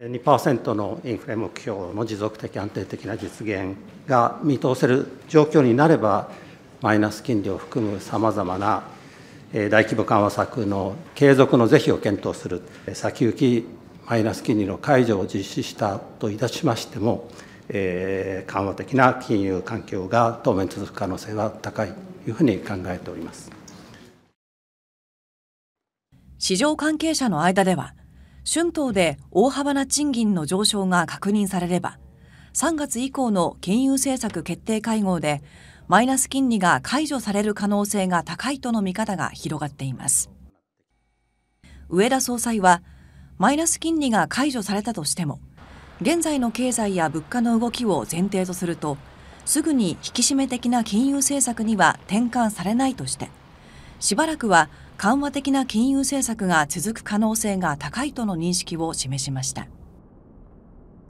2%のインフレ目標の持続的安定的な実現が見通せる状況になれば、マイナス金利を含むさまざまな大規模緩和策の継続の是非を検討する、先行きマイナス金利の解除を実施したといたしましても、え緩和的な金融環境が当面続く可能性は高いというふうに考えております市場関係者の間では春闘で大幅な賃金の上昇が確認されれば3月以降の金融政策決定会合でマイナス金利が解除される可能性が高いとの見方が広がっています上田総裁はマイナス金利が解除されたとしても現在の経済や物価の動きを前提とするとすぐに引き締め的な金融政策には転換されないとしてしばらくは緩和的な金融政策が続く可能性が高いとの認識を示しました。